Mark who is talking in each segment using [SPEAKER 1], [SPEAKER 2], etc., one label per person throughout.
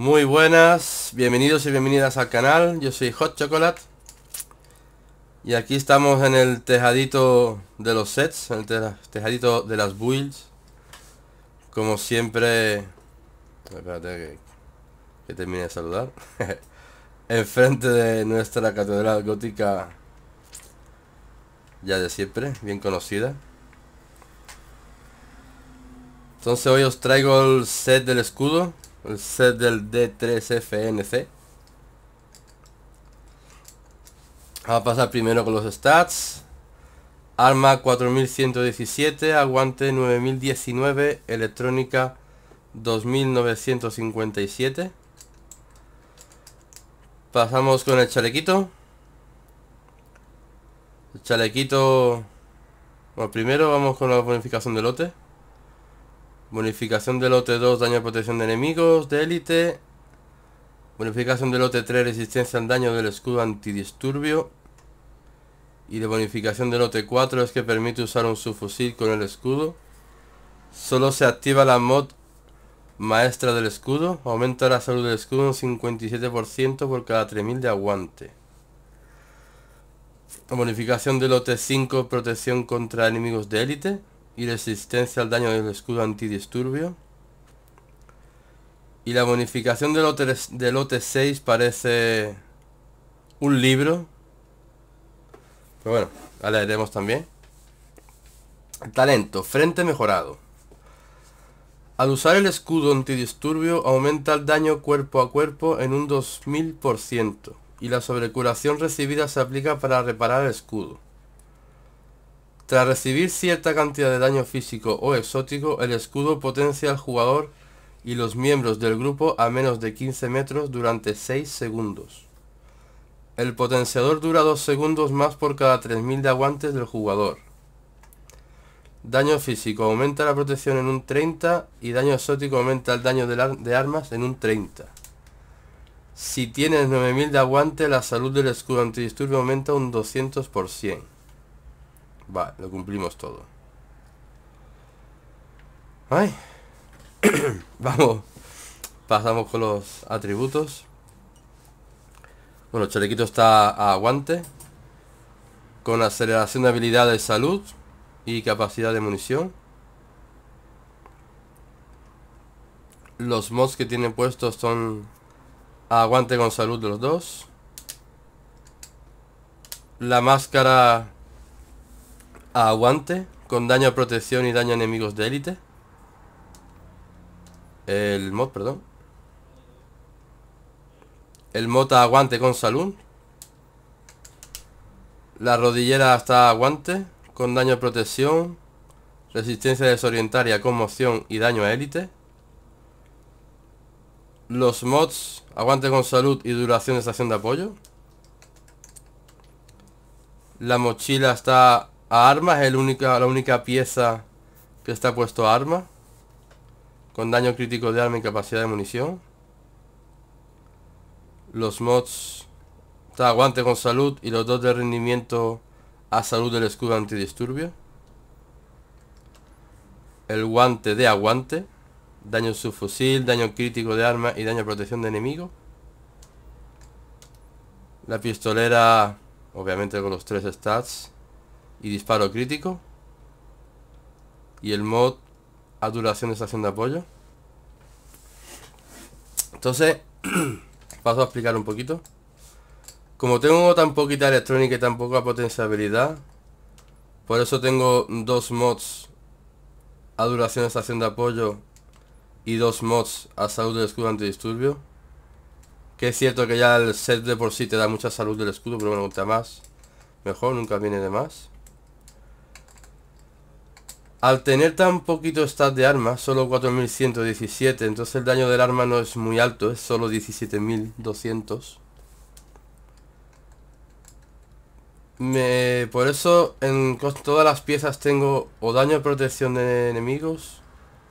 [SPEAKER 1] Muy buenas, bienvenidos y bienvenidas al canal, yo soy Hot Chocolate Y aquí estamos en el tejadito de los sets, en el tejadito de las builds Como siempre... Espérate que, que termine de saludar Enfrente de nuestra catedral gótica Ya de siempre, bien conocida Entonces hoy os traigo el set del escudo el set del D3FNC. Vamos a pasar primero con los stats. Arma 4117, aguante 9019, electrónica 2957. Pasamos con el chalequito. El chalequito... Bueno, primero vamos con la bonificación de lote. Bonificación de lote 2, daño a protección de enemigos, de élite. Bonificación de lote 3, resistencia al daño del escudo antidisturbio. Y de bonificación de lote 4 es que permite usar un subfusil con el escudo. Solo se activa la mod maestra del escudo. Aumenta la salud del escudo un 57% por cada 3000 de aguante. Bonificación de lote 5, protección contra enemigos de élite y resistencia al daño del escudo antidisturbio. Y la bonificación del ot de lote 6 parece un libro. Pero bueno, la leeremos también. Talento, frente mejorado. Al usar el escudo antidisturbio aumenta el daño cuerpo a cuerpo en un 2000% y la sobrecuración recibida se aplica para reparar el escudo. Tras recibir cierta cantidad de daño físico o exótico, el escudo potencia al jugador y los miembros del grupo a menos de 15 metros durante 6 segundos. El potenciador dura 2 segundos más por cada 3000 de aguantes del jugador. Daño físico aumenta la protección en un 30 y daño exótico aumenta el daño de, armas en un 30. Si tienes 9000 de aguante, la salud del escudo antidisturbio aumenta un 200%. Va, lo cumplimos todo. Vamos. Pasamos con los atributos. Bueno, chalequito está a aguante. Con aceleración de habilidad de salud y capacidad de munición. Los mods que tienen puestos son a aguante con salud de los dos. La máscara aguante, con daño a protección y daño a enemigos de élite. El mod, perdón. El mod aguante con salud. La rodillera hasta aguante, con daño a protección, resistencia desorientaria, conmoción y daño a élite. Los mods, aguante con salud y duración de estación de apoyo. La mochila está a arma es la única pieza que está puesto a arma. Con daño crítico de arma y capacidad de munición. Los mods está aguante con salud y los dos de rendimiento a salud del escudo antidisturbio. El guante de aguante. Daño subfusil, daño crítico de arma y daño a protección de enemigo. La pistolera, obviamente con los tres stats y disparo crítico. Y el mod a duración de estación de apoyo. Entonces, paso a explicar un poquito. Como tengo tan poquita electrónica y tan poca potenciabilidad, por eso tengo dos mods a duración de estación de apoyo y dos mods a salud del escudo antidisturbio. Que es cierto que ya el set de por sí te da mucha salud del escudo, pero me gusta más. Mejor, nunca viene de más. Al tener tan poquito stats de arma, solo 4117, entonces el daño del arma no es muy alto, es solo 17200. Me, por eso en todas las piezas tengo o daño de protección de enemigos,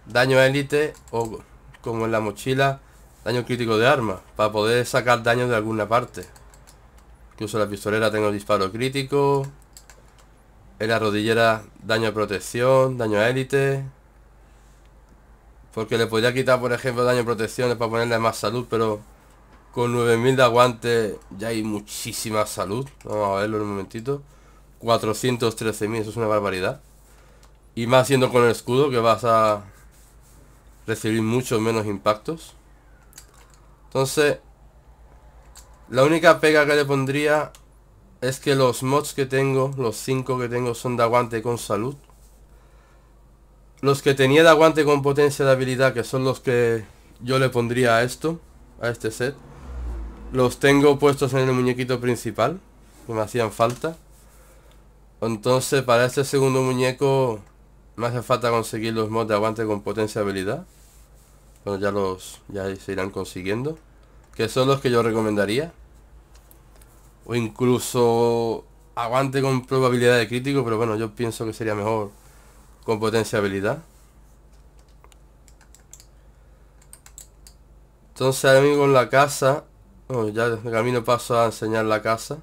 [SPEAKER 1] daño a élite o como en la mochila, daño crítico de arma, para poder sacar daño de alguna parte. Incluso la pistolera tengo disparo crítico, en la rodillera daño a protección, daño a élite. Porque le podría quitar, por ejemplo, daño a protección para ponerle más salud, pero con 9000 de aguante ya hay muchísima salud. Vamos a verlo en un momentito. 413.000, eso es una barbaridad. Y más siendo con el escudo que vas a recibir mucho menos impactos. Entonces, la única pega que le pondría es que los mods que tengo, los 5 que tengo son de aguante con salud. Los que tenía de aguante con potencia de habilidad, que son los que yo le pondría a esto, a este set. Los tengo puestos en el muñequito principal, que me hacían falta. Entonces para este segundo muñeco me hace falta conseguir los mods de aguante con potencia de habilidad. Bueno, ya los ya se irán consiguiendo. Que son los que yo recomendaría o incluso aguante con probabilidad de crítico, pero bueno, yo pienso que sería mejor con potencia habilidad. Entonces ahora mismo en la casa, bueno, ya el camino paso a enseñar la casa,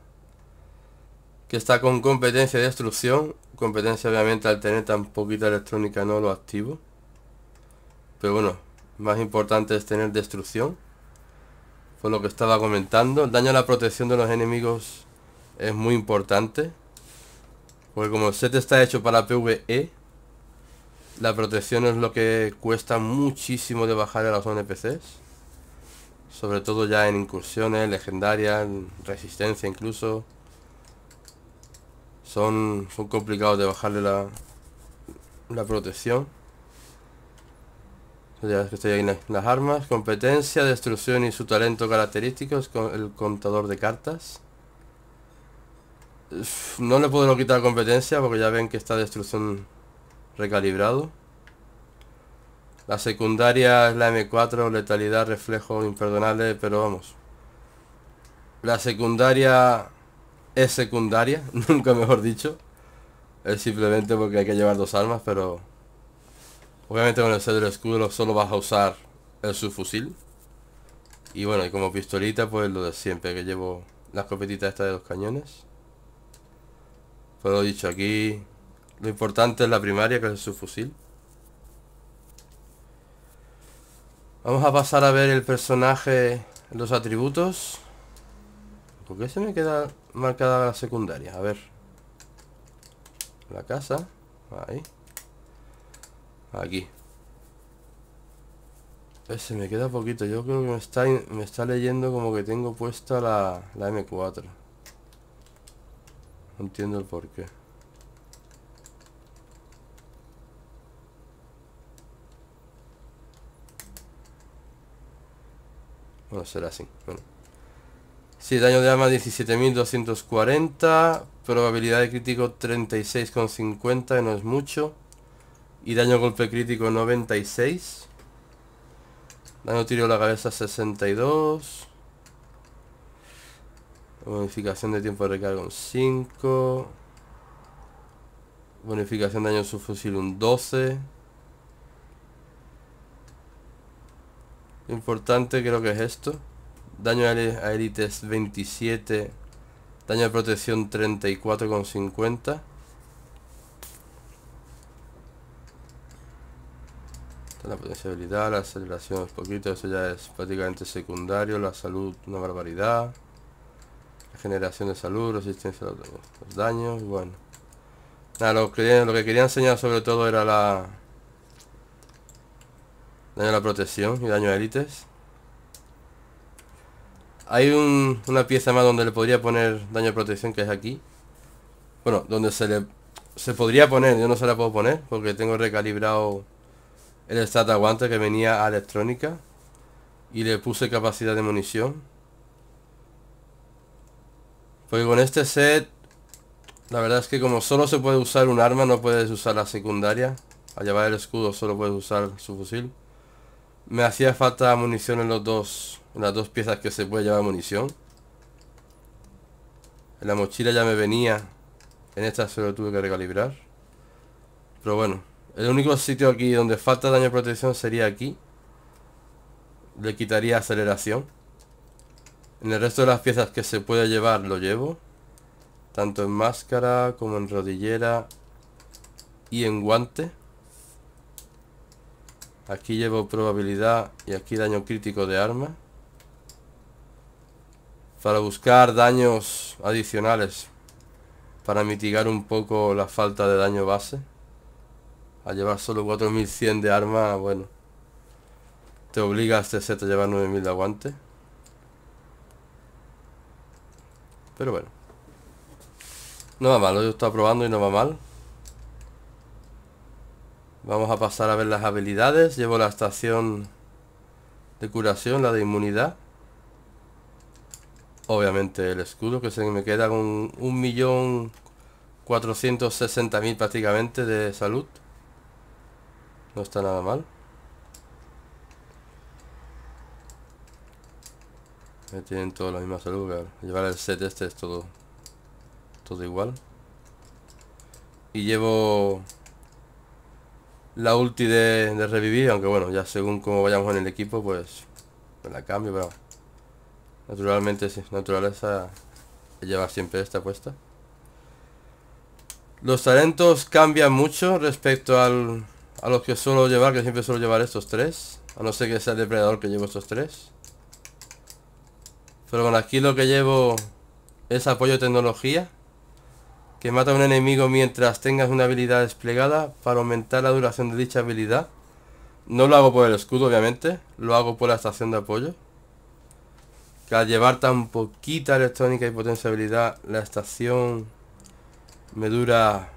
[SPEAKER 1] que está con competencia de destrucción, competencia obviamente al tener tan poquita electrónica no lo activo, pero bueno, más importante es tener destrucción por lo que estaba comentando. El daño a la protección de los enemigos es muy importante. Porque como el set está hecho para PvE, la protección es lo que cuesta muchísimo de bajar a los NPCs. Sobre todo ya en incursiones, legendarias, resistencia incluso. Son, complicados de bajarle la, la protección estoy las armas. Competencia, destrucción y su talento característico. Es con el contador de cartas. no le puedo quitar competencia porque ya ven que está destrucción recalibrado. La secundaria es la M4, letalidad, reflejo, imperdonable, pero vamos. La secundaria es secundaria, nunca mejor dicho. Es simplemente porque hay que llevar dos armas, pero Obviamente con el set escudo solo vas a usar el subfusil. Y bueno, y como pistolita pues lo de siempre, que llevo la escopetita esta de los cañones. Pero lo dicho, aquí lo importante es la primaria, que es el subfusil. Vamos a pasar a ver el personaje, los atributos. ¿Por qué se me queda marcada la secundaria? A ver. La casa. Ahí. Aquí. Eh, se me queda poquito. Yo creo que me está, me está leyendo como que tengo puesta la, la M4. No entiendo el porqué. Bueno, será así. Bueno. Sí, daño de arma 17.240. Probabilidad de crítico 36,50, que no es mucho. Y daño golpe crítico 96. Daño tiro a la cabeza 62. Bonificación de tiempo de recarga un 5. Bonificación de daño su subfusil un 12. importante creo que es esto. Daño a élites 27. Daño de protección 34,50. la potenciabilidad, la aceleración es poquito, eso ya es prácticamente secundario, la salud una barbaridad, la generación de salud, resistencia a los daños, bueno. Nada, lo que, lo que quería enseñar sobre todo era la daño a la protección y daño a élites. Hay una pieza más donde le podría poner daño a protección que es aquí. Bueno, donde se le se podría poner, yo no se la puedo poner porque tengo recalibrado el stat aguanta que venía a electrónica y le puse capacidad de munición porque con este set la verdad es que como solo se puede usar un arma no puedes usar la secundaria al llevar el escudo solo puedes usar su fusil me hacía falta munición en los dos en las dos piezas que se puede llevar munición en la mochila ya me venía en esta se lo tuve que recalibrar pero bueno el único sitio aquí donde falta daño de protección sería aquí. Le quitaría aceleración. En el resto de las piezas que se puede llevar lo llevo. Tanto en máscara como en rodillera y en guante. Aquí llevo probabilidad y aquí daño crítico de arma. Para buscar daños adicionales. Para mitigar un poco la falta de daño base a llevar solo 4100 de arma, bueno. Te obliga a este set a llevar 9000 de aguante. Pero bueno. No va mal, lo he estado probando y no va mal. Vamos a pasar a ver las habilidades. Llevo la estación de curación, la de inmunidad. Obviamente el escudo que se me queda con 1.460.000 prácticamente de salud. No está nada mal. me tienen todos la misma salud, Llevar el set este es todo. Todo igual. Y llevo la ulti de, de revivir, aunque bueno, ya según como vayamos en el equipo, pues, la cambio, pero naturalmente, sí, naturaleza llevar siempre esta apuesta Los talentos cambian mucho respecto al, a los que suelo llevar, que siempre suelo llevar estos tres. A no ser que sea el depredador que llevo estos tres. Pero bueno, aquí lo que llevo es apoyo tecnología. Que mata a un enemigo mientras tengas una habilidad desplegada para aumentar la duración de dicha habilidad. No lo hago por el escudo, obviamente. Lo hago por la estación de apoyo. Que al llevar tan poquita electrónica y potencia habilidad la estación me dura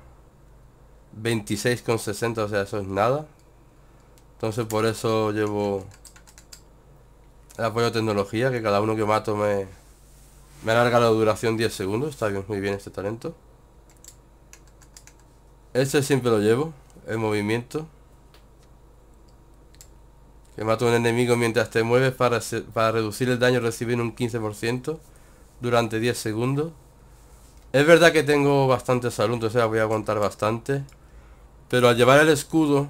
[SPEAKER 1] con 26,60, o sea, eso es nada. Entonces por eso llevo el apoyo a tecnología, que cada uno que mato me, me alarga la duración 10 segundos. Está bien, muy bien este talento. Este siempre lo llevo, el movimiento. Que mato a un enemigo mientras te mueves para, reducir el daño recibido un 15% durante 10 segundos. Es verdad que tengo bastante salud, entonces voy a aguantar bastante. Pero al llevar el escudo,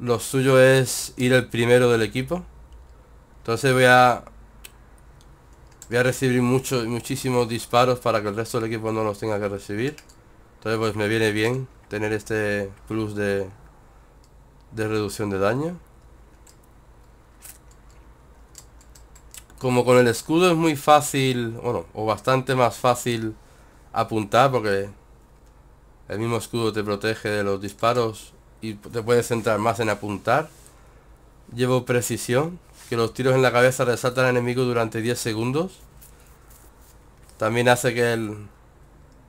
[SPEAKER 1] lo suyo es ir el primero del equipo. Entonces voy a... Voy a recibir muchos, muchísimos disparos para que el resto del equipo no los tenga que recibir. Entonces pues me viene bien tener este plus de, de reducción de daño. Como con el escudo es muy fácil, bueno, o bastante más fácil apuntar porque el mismo escudo te protege de los disparos y te puedes centrar más en apuntar. Llevo precisión, que los tiros en la cabeza resaltan al enemigo durante 10 segundos. También hace que el,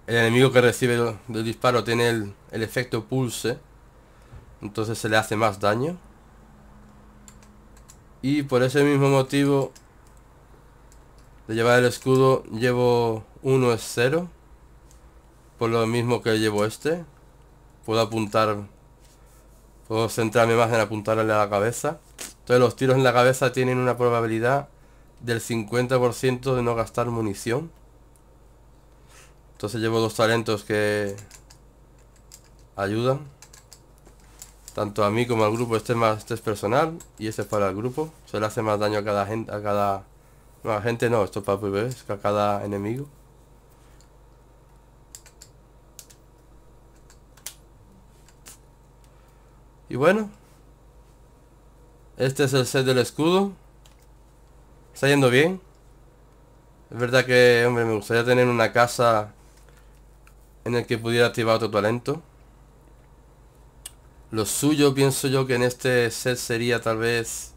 [SPEAKER 1] enemigo que recibe el, disparo tiene el, el efecto pulse. Entonces se le hace más daño. Y por ese mismo motivo de llevar el escudo llevo 1 es 0 lo mismo que llevo este. Puedo apuntar... Puedo centrarme más en apuntarle a la cabeza. Entonces los tiros en la cabeza tienen una probabilidad del 50% de no gastar munición. Entonces llevo dos talentos que ayudan. Tanto a mí como al grupo. Este es, más, este personal y este es para el grupo. Se le hace más daño a cada gente. A cada... No, gente no, esto es para e, a cada enemigo. Y bueno. Este es el set del escudo. Está yendo bien. Es verdad que, hombre, me gustaría tener una casa en el que pudiera activar otro talento. Lo suyo pienso yo que en este set sería tal vez,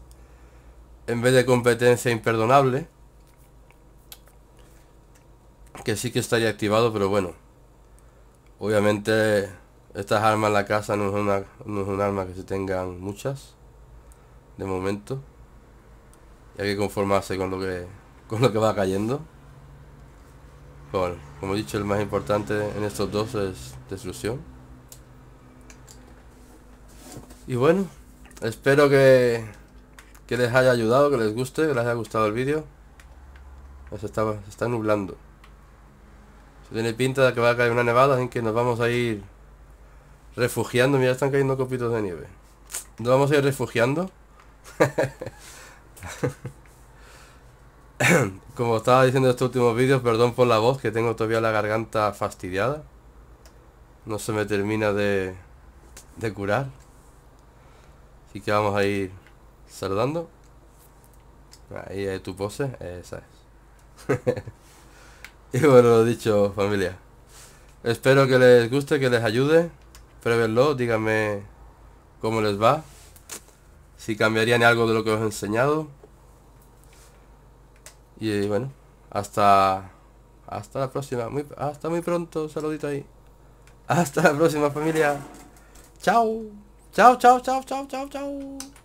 [SPEAKER 1] en vez de competencia imperdonable, que sí que estaría activado, pero bueno, obviamente estas armas en la casa no es, una, no es un arma que se tengan muchas. De momento. Y hay que conformarse con lo que, con lo que va cayendo. como he dicho, el más importante en estos dos es destrucción. Y bueno, espero que, que les haya ayudado, que les guste, que les haya gustado el vídeo. Se está, está nublando. Se tiene pinta de que va a caer una nevada, así que nos vamos a ir Refugiando, mira, están cayendo copitos de nieve. ¿Nos vamos a ir refugiando? Como estaba diciendo en estos últimos vídeos, perdón por la voz, que tengo todavía la garganta fastidiada. No se me termina de, de curar. Así que vamos a ir saludando. Ahí es tu pose, esa es. y bueno, lo dicho, familia. Espero que les guste, que les ayude verlo díganme cómo les va, si cambiarían algo de lo que os he enseñado. Y eh, bueno, hasta hasta la próxima, hasta muy pronto, saludito ahí. Hasta la próxima familia. Chao. Chao, chao, chao, chao, chao, chao.